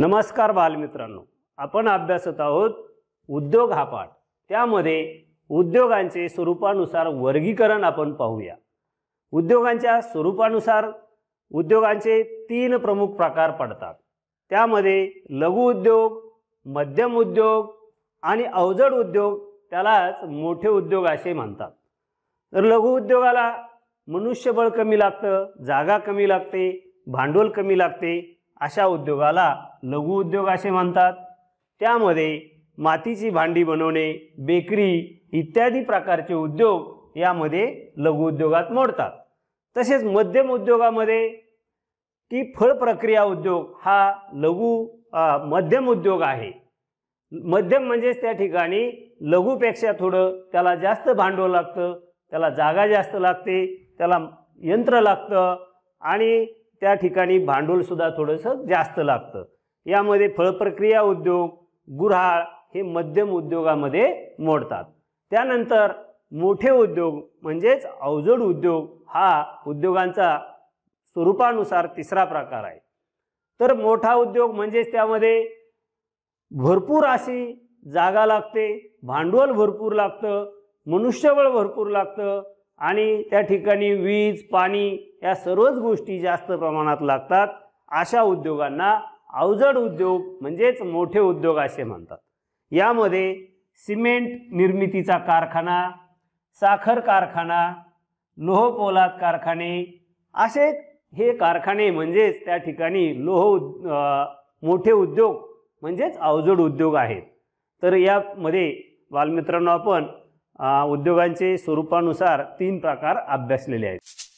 नमस्कार बालमित्रांनो आपण अभ्यासत आहोत उद्योग हा पाठ त्यामध्ये उद्योगांचे स्वरूपानुसार वर्गीकरण आपण पाहूया उद्योगांच्या स्वरूपानुसार उद्योगांचे तीन प्रमुख प्रकार पडतात त्यामध्ये लघु उद्योग मध्यम उद्योग आणि अवजड उद्योग त्यालाच मोठे उद्योग असे म्हणतात तर लघु उद्योगाला मनुष्यबळ कमी लागतं जागा कमी लागते भांडवल कमी लागते अशा उद्योगाला लघु उद्योग असे म्हणतात त्यामध्ये मातीची भांडी बनवणे बेकरी इत्यादी प्रकारचे उद्योग यामध्ये लघु उद्योगात मोडतात तसेच मध्यम उद्योगामध्ये की फळ प्रक्रिया उद्योग हा लघु मध्यम उद्योग आहे मध्यम म्हणजेच त्या ठिकाणी लघुपेक्षा थोडं त्याला जास्त भांडवल लागतं त्याला जागा जास्त लागते त्याला यंत्र लागतं आणि त्या ठिकाणी भांडवलसुद्धा थोडंसं जास्त लागतं यामध्ये फळप्रक्रिया उद्योग गुऱ्हाळ हे मध्यम उद्योगामध्ये मोडतात त्यानंतर मोठे उद्योग म्हणजेच अवजड उद्योग हा उद्योगांचा स्वरूपानुसार तिसरा प्रकार आहे तर मोठा उद्योग म्हणजेच त्यामध्ये भरपूर अशी जागा लागते भांडवल भरपूर लागतं मनुष्यबळ भरपूर लागतं आणि त्या ठिकाणी वीज पाणी या सर्वच गोष्टी जास्त प्रमाणात लागतात अशा उद्योगांना अवजड उद्योग म्हणजेच मोठे उद्योग असे म्हणतात यामध्ये सिमेंट निर्मितीचा कारखाना साखर कारखाना लोहपोलाद कारखाने असे हे कारखाने म्हणजेच त्या ठिकाणी लोह मोठे उद्योग म्हणजेच अवजड उद्योग आहेत तर यामध्ये बालमित्रांनो आपण उद्योगांचे स्वरूपानुसार तीन प्रकार अभ्यासलेले आहेत